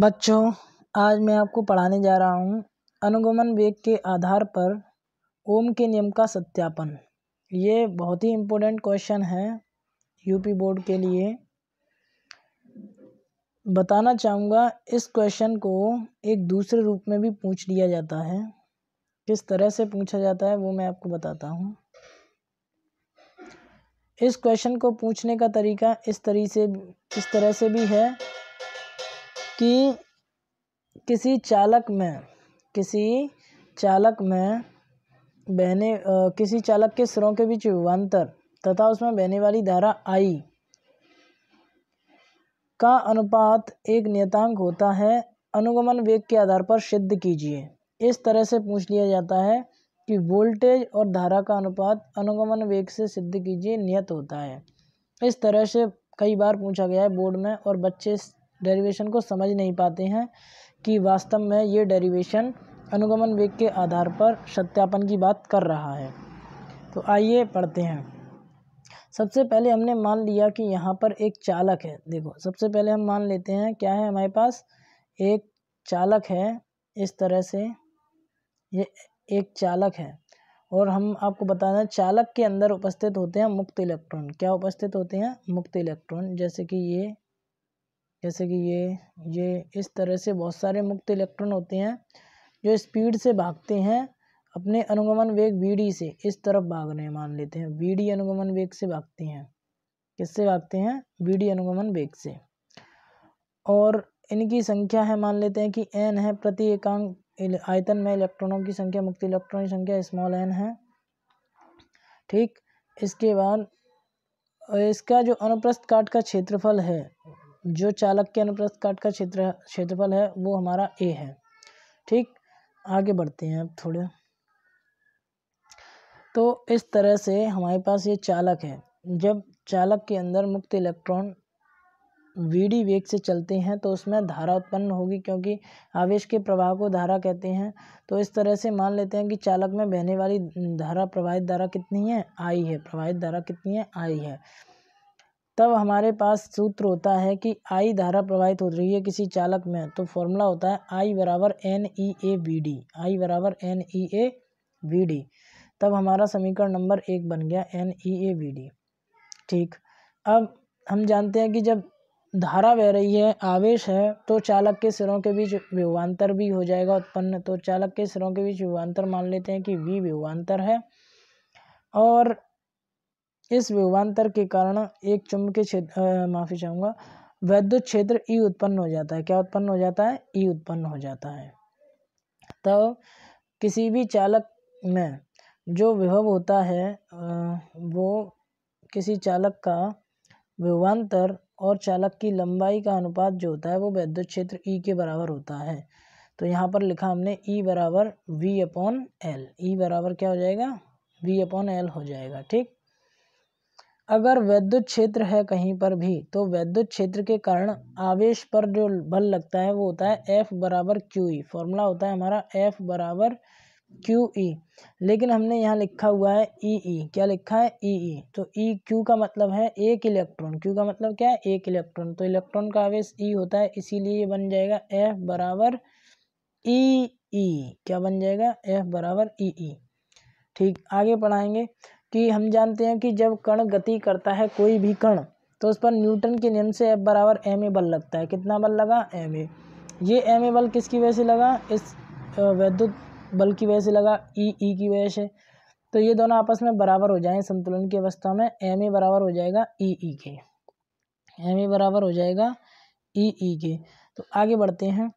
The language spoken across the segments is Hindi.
बच्चों आज मैं आपको पढ़ाने जा रहा हूँ अनुगमन वेग के आधार पर ओम के नियम का सत्यापन ये बहुत ही इम्पोर्टेंट क्वेश्चन है यूपी बोर्ड के लिए बताना चाहूँगा इस क्वेश्चन को एक दूसरे रूप में भी पूछ लिया जाता है किस तरह से पूछा जाता है वो मैं आपको बताता हूँ इस क्वेश्चन को पूछने का तरीका इस तरीके से इस तरह से भी है कि किसी चालक में किसी चालक में बहने किसी चालक के सिरों के बीच युगान्तर तथा उसमें बहने वाली धारा आई का अनुपात एक नियतांक होता है अनुगमन वेग के आधार पर सिद्ध कीजिए इस तरह से पूछ लिया जाता है कि वोल्टेज और धारा का अनुपात अनुगमन वेग से सिद्ध कीजिए नियत होता है इस तरह से कई बार पूछा गया है बोर्ड में और बच्चे डेरिवेशन को समझ नहीं पाते हैं कि वास्तव में ये डेरिवेशन अनुगमन वेग के आधार पर सत्यापन की बात कर रहा है तो आइए पढ़ते हैं सबसे पहले हमने मान लिया कि यहाँ पर एक चालक है देखो सबसे पहले हम मान लेते हैं क्या है हमारे पास एक चालक है इस तरह से ये एक चालक है और हम आपको बता दें चालक के अंदर उपस्थित होते हैं मुक्त इलेक्ट्रॉन क्या उपस्थित होते हैं मुक्त इलेक्ट्रॉन जैसे कि ये जैसे कि ये ये इस तरह से बहुत सारे मुक्त इलेक्ट्रॉन होते हैं जो स्पीड से भागते हैं अपने अनुगमन वेग वी से इस तरफ भाग रहे हैं मान लेते हैं वी अनुगमन वेग से भागते हैं किससे भागते हैं वी अनुगमन वेग से और इनकी संख्या है मान लेते हैं कि एन है प्रति एकांक आयतन में इलेक्ट्रॉनों की संख्या मुक्त इलेक्ट्रॉन की संख्या स्मॉल एन है ठीक इसके बाद इसका जो अनुप्रस्थ काट का क्षेत्रफल है जो चालक के अनुप्रस्थ काट का क्षेत्र क्षेत्रफल है वो हमारा ए है ठीक आगे बढ़ते हैं अब थोड़े तो इस तरह से हमारे पास ये चालक है जब चालक के अंदर मुक्त इलेक्ट्रॉन वीडी वेग से चलते हैं तो उसमें धारा उत्पन्न होगी क्योंकि आवेश के प्रवाह को धारा कहते हैं तो इस तरह से मान लेते हैं कि चालक में बहने वाली धारा प्रवाहित धारा कितनी है आई है प्रवाहित धारा कितनी है आई है तब हमारे पास सूत्र होता है कि आई धारा प्रवाहित हो रही है किसी चालक में तो फॉर्मूला होता है आई बराबर n e A b d I बराबर n e A b d तब हमारा समीकरण नंबर एक बन गया n e A b d ठीक अब हम जानते हैं कि जब धारा बह रही है आवेश है तो चालक के सिरों के बीच विवान्तर भी हो जाएगा उत्पन्न तो चालक के सिरों के बीच विवान्तर मान लेते हैं कि वी विवान्तर है और इस विभवान्तर के कारण एक चुंबकीय क्षेत्र माफ़ी चाहूँगा वैद्युत क्षेत्र ई उत्पन्न हो जाता है क्या उत्पन्न हो जाता है ई उत्पन्न हो जाता है तो किसी भी चालक में जो विभव होता है वो किसी चालक का विभवान्तर और चालक की लंबाई का अनुपात जो होता है वो वैद्युत क्षेत्र ई के बराबर होता है तो यहाँ पर लिखा हमने ई बराबर वी अपॉन एल ई बराबर क्या हो जाएगा वी अपॉन एल हो जाएगा ठीक अगर वैद्युत क्षेत्र है कहीं पर भी तो वैद्युत क्षेत्र के कारण आवेश पर जो बल लगता है वो होता है एफ बराबर क्यू ई फॉर्मूला होता है हमारा एफ बराबर क्यू ई e। लेकिन हमने यहाँ लिखा हुआ है ई e ई e। क्या लिखा है ई ई तो ई क्यू का मतलब है एक इलेक्ट्रॉन क्यू का मतलब क्या है एक इलेक्ट्रॉन तो इलेक्ट्रॉन का आवेश ई होता है इसीलिए ये बन जाएगा एफ बराबर ई ई क्या बन जाएगा एफ बराबर ई ई ठीक आगे पढ़ाएंगे कि हम जानते हैं कि जब कण गति करता है कोई भी कण तो उस पर न्यूटन के नियम से एफ बराबर एम ए बल लगता है कितना बल लगा एम ए ये एम ए बल किसकी वजह से लगा इस वैद्युत बल की वजह से लगा ई e ई e की वजह से तो ये दोनों आपस में बराबर हो जाएं संतुलन की अवस्था में एम ए बराबर हो जाएगा ई e ई के एम ए बराबर हो जाएगा ई ई के तो आगे बढ़ते हैं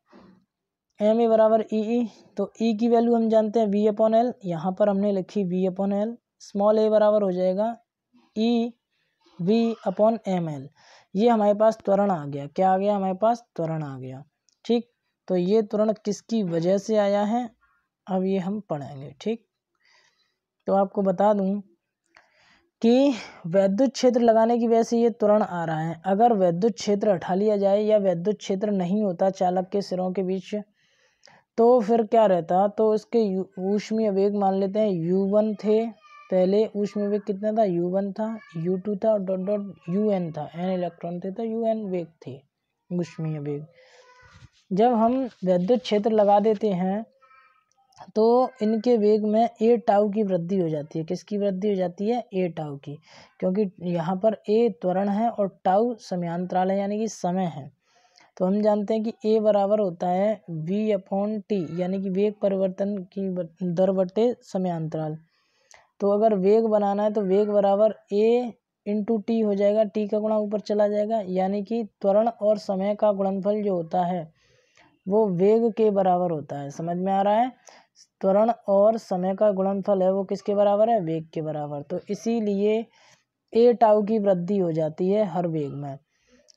एम ए बराबर ई ई तो ई e की वैल्यू हम जानते हैं वी अपॉन एल यहाँ पर हमने लिखी V upon l small a बराबर हो जाएगा e V upon m l ये हमारे पास त्वरण आ गया क्या आ गया हमारे पास त्वरण आ गया ठीक तो ये त्वरण किसकी वजह से आया है अब ये हम पढ़ेंगे ठीक तो आपको बता दूं कि वैद्युत क्षेत्र लगाने की वजह से ये तुरंत आ रहा है अगर वैद्युत क्षेत्र हटा लिया जाए या वैद्युत क्षेत्र नहीं होता चालक के सिरों के बीच तो फिर क्या रहता तो इसके ऊष्मीय वेग मान लेते हैं यू वन थे पहले उसमें वेग कितना था यू वन था यू टू था और डॉट डॉट यू एन था एन इलेक्ट्रॉन थे तो यू एन वेग थे उष्मीय वेग जब हम वैद्युत क्षेत्र लगा देते हैं तो इनके वेग में ए टाउ की वृद्धि हो जाती है किसकी वृद्धि हो जाती है ए टाउ की क्योंकि यहाँ पर ए त्वरण है और टाउ समयांतराल है यानी कि समय है तो हम जानते हैं कि ए बराबर होता है वी अपॉन टी यानी कि वेग परिवर्तन की दर बटे समयांतराल तो अगर वेग बनाना है तो वेग बराबर ए इंटू टी हो जाएगा टी का गुणा ऊपर चला जाएगा यानी कि त्वरण और समय का गुणनफल जो होता है वो वेग के बराबर होता है समझ में आ रहा है त्वरण और समय का गुणनफल है वो किसके बराबर है वेग के बराबर तो इसीलिए ए टाउ की वृद्धि हो जाती है हर वेग में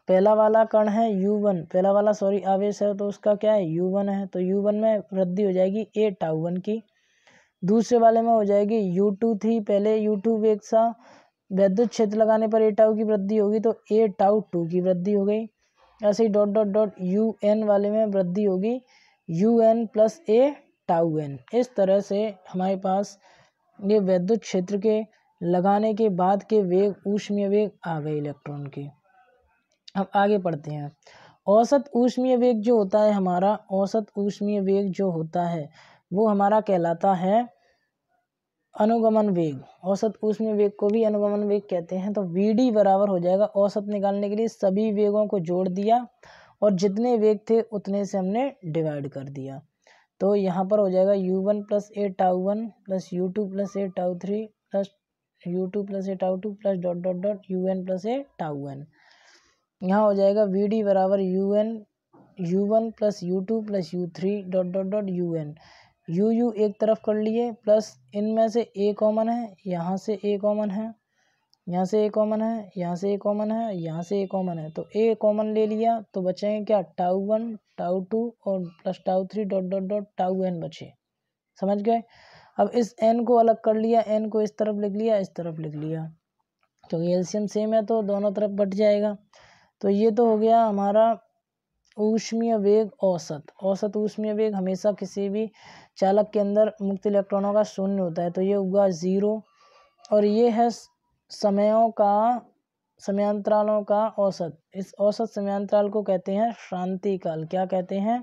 पहला वाला कण है यू वन पहला वाला सॉरी आवेश है तो उसका क्या है यू वन है तो यू वन में वृद्धि हो जाएगी ए टाउ वन की दूसरे वाले में हो जाएगी यू टू थी पहले यू टू वेग सा वैद्युत क्षेत्र लगाने पर ए टाउ की वृद्धि होगी तो ए टाउ टू की वृद्धि हो गई ऐसे ही dot dot dot u n वाले में वृद्धि होगी u n plus a tau n इस तरह से हमारे पास ये वैद्युत क्षेत्र के लगाने के बाद के वेग ऊष्मीय वेग आ गए इलेक्ट्रॉन के अब आगे पढ़ते हैं औसत ऊष्मीय वेग जो होता है हमारा औसत ऊष्मीय वेग जो होता है वो हमारा कहलाता है अनुगमन वेग औसत उसमें वेग को भी अनुगमन वेग कहते हैं तो वी डी बराबर हो जाएगा औसत निकालने के लिए सभी वेगों को जोड़ दिया और जितने वेग थे उतने से हमने डिवाइड कर दिया तो यहाँ पर हो जाएगा u one plus a tau one plus u two plus a tau three plus u two plus a tau two plus dot dot dot u n plus a tau n यहाँ हो जाएगा वी डी बराबर u n u one plus u two plus u three dot dot dot u n u u एक तरफ कर लिए प्लस इनमें से ए कॉमन है यहाँ से ए कॉमन है यहाँ से ए कॉमन है यहाँ से ए कॉमन है यहाँ से ए कॉमन है तो ए कॉमन ले लिया तो बचेंगे क्या टाउ वन टाउ टू और plus tau three dot dot dot tau n बचे समझ गए अब इस एन को अलग कर लिया एन को इस तरफ लिख लिया इस तरफ लिख लिया क्योंकि एल्शियम सेम है तो दोनों तरफ बट जाएगा तो ये तो हो गया हमारा ऊष्मीय वेग औसत औसत ऊष्मीय वेग हमेशा किसी भी चालक के अंदर मुक्त इलेक्ट्रॉनों का शून्य होता है तो ये होगा ज़ीरो और ये है समयों का समयांतरालों का औसत इस औसत समयांतराल को कहते हैं शांति काल क्या कहते हैं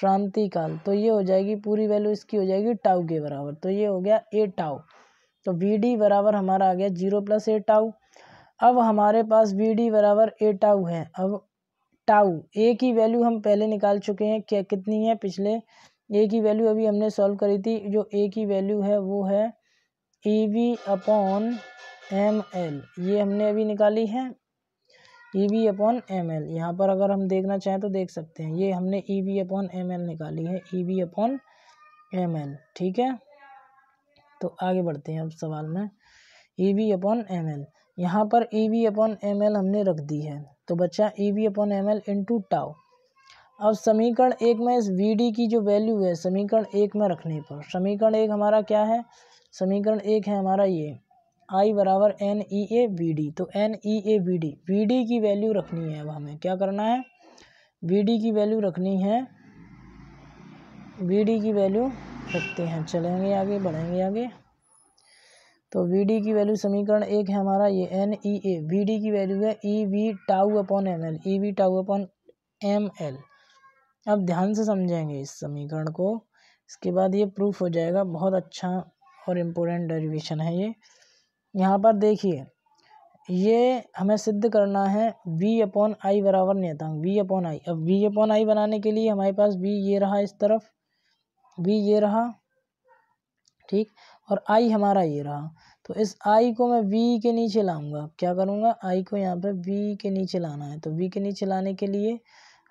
शांति काल तो ये हो जाएगी पूरी वैल्यू इसकी हो जाएगी टाउ के बराबर तो ये हो गया ए टाउ तो वी डी बराबर हमारा आ गया जीरो प्लस ए टाउ अब हमारे पास वी डी बराबर ए टाउ है अब टाऊ ए की वैल्यू हम पहले निकाल चुके हैं क्या कितनी है पिछले ए की वैल्यू अभी हमने सॉल्व करी थी जो ए की वैल्यू है वो है e V upon m l ये हमने अभी निकाली है e V upon m l यहाँ पर अगर हम देखना चाहें तो देख सकते हैं ये हमने e V upon m l निकाली है e V upon m l ठीक है तो आगे बढ़ते हैं अब सवाल में e V upon m l यहाँ पर e V upon m l हमने रख दी है तो बच्चा e V upon m l two tau अब समीकरण एक में इस वी डी की जो वैल्यू है समीकरण एक में रखने पर समीकरण एक हमारा क्या है समीकरण एक है हमारा ये आई बराबर n e A v d तो n e A v d v d की वैल्यू रखनी है अब हमें क्या करना है वी डी की वैल्यू रखनी है वी डी की वैल्यू रखते हैं चलेंगे आगे बढ़ेंगे आगे तो वी डी की वैल्यू समीकरण एक है हमारा ये n e A v d की वैल्यू है e V tau upon m l e V tau upon m l अब ध्यान से समझेंगे इस समीकरण को इसके बाद ये प्रूफ हो जाएगा बहुत अच्छा और इम्पोर्टेंट डेरिवेशन है ये यहाँ पर देखिए ये हमें सिद्ध करना है v अपॉन आई बराबर नियतांक v अपॉन आई अब v अपॉन आई बनाने के लिए हमारे पास v ये रहा इस तरफ v ये रहा ठीक और आई हमारा ये रहा तो इस आई को मैं वी के नीचे लाऊंगा क्या करूँगा आई को यहाँ पे वी के नीचे लाना है तो वी के नीचे लाने के लिए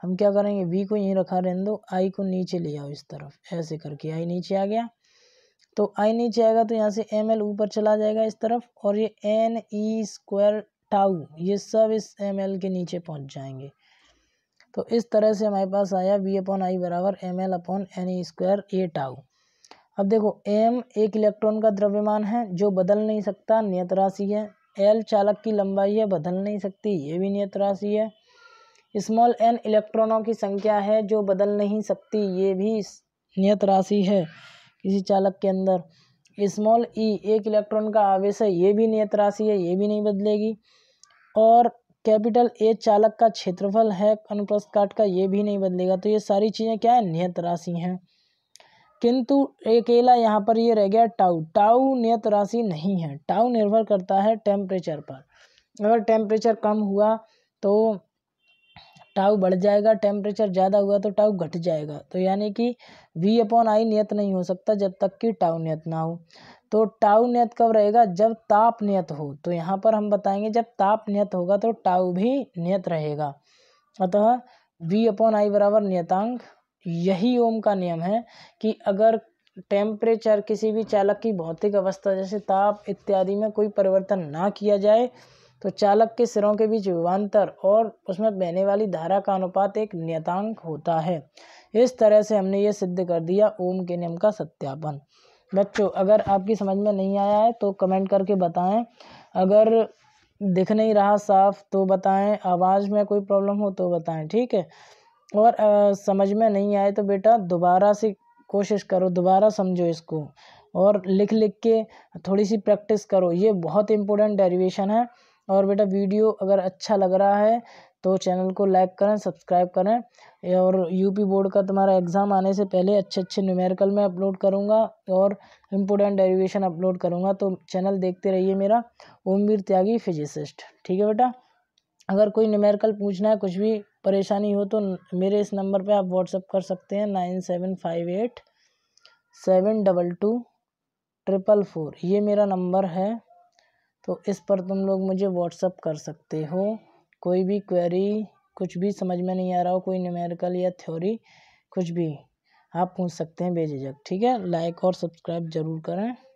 हम क्या करेंगे वी को यहीं रखा रहने दो आई को नीचे ले आओ इस तरफ ऐसे करके आई नीचे आ गया तो आई नीचे आएगा तो यहाँ से एम एल ऊपर चला जाएगा इस तरफ और ये एन ई स्क्वायर टाउ ये सब इस एम एल के नीचे पहुँच जाएंगे तो इस तरह से हमारे पास आया वी अपॉन आई बराबर m l upon n e square A tau अब देखो एम एक इलेक्ट्रॉन का द्रव्यमान है जो बदल नहीं सकता नियत राशि है एल चालक की लंबाई है बदल नहीं सकती ये भी नियत राशि है स्मॉल एन इलेक्ट्रॉनों की संख्या है जो बदल नहीं सकती ये भी नियत राशि है किसी चालक के अंदर स्मॉल ई e एक इलेक्ट्रॉन का आवेश है ये भी नियत राशि है ये भी नहीं बदलेगी और कैपिटल ए चालक का क्षेत्रफल है अनुप्रस्थ काट का ये भी नहीं बदलेगा तो ये सारी चीज़ें क्या है नियत राशि हैं किंतु अकेला यहाँ पर ये रह गया टाउ टाउ नियत राशि नहीं है टाउ निर्भर करता है टेम्परेचर पर अगर टेम्परेचर कम हुआ तो टाउ बढ़ जाएगा टेम्परेचर ज़्यादा हुआ तो टाउ घट जाएगा तो यानी कि वी अपॉन आई नियत नहीं हो सकता जब तक कि टाउ नियत ना हो तो टाउ नियत कब रहेगा जब ताप नियत हो तो यहाँ पर हम बताएंगे जब ताप नियत होगा तो टाउ भी नियत रहेगा अतः वी अपॉन आई बराबर नियतांक यही ओम का नियम है कि अगर टेम्परेचर किसी भी चालक की भौतिक अवस्था जैसे ताप इत्यादि में कोई परिवर्तन ना किया जाए तो चालक के सिरों के बीच विवांतर और उसमें बहने वाली धारा का अनुपात एक नियतांक होता है इस तरह से हमने ये सिद्ध कर दिया ओम के नियम का सत्यापन बच्चों अगर आपकी समझ में नहीं आया है तो कमेंट करके बताएं अगर दिख नहीं रहा साफ तो बताएं आवाज़ में कोई प्रॉब्लम हो तो बताएं ठीक है और आ, समझ में नहीं आए तो बेटा दोबारा से कोशिश करो दोबारा समझो इसको और लिख लिख के थोड़ी सी प्रैक्टिस करो ये बहुत इम्पोर्टेंट डेरिवेशन है और बेटा वीडियो अगर अच्छा लग रहा है तो चैनल को लाइक करें सब्सक्राइब करें और यूपी बोर्ड का तुम्हारा एग्ज़ाम आने से पहले अच्छे अच्छे न्यूमेरिकल में अपलोड करूँगा और इम्पोर्टेंट डेरिवेशन अपलोड करूँगा तो चैनल देखते रहिए मेरा ओमवीर त्यागी फिजिसिस्ट ठीक है बेटा अगर कोई न्यूमेरिकल पूछना है कुछ भी परेशानी हो तो मेरे इस नंबर पे आप व्हाट्सअप कर सकते हैं nine seven five eight seven double two triple four ये मेरा नंबर है तो इस पर तुम लोग मुझे व्हाट्सअप कर सकते हो कोई भी क्वेरी कुछ भी समझ में नहीं आ रहा हो कोई न्यूमेरिकल या थ्योरी कुछ भी आप पूछ सकते हैं बेझिझक ठीक है लाइक और सब्सक्राइब ज़रूर करें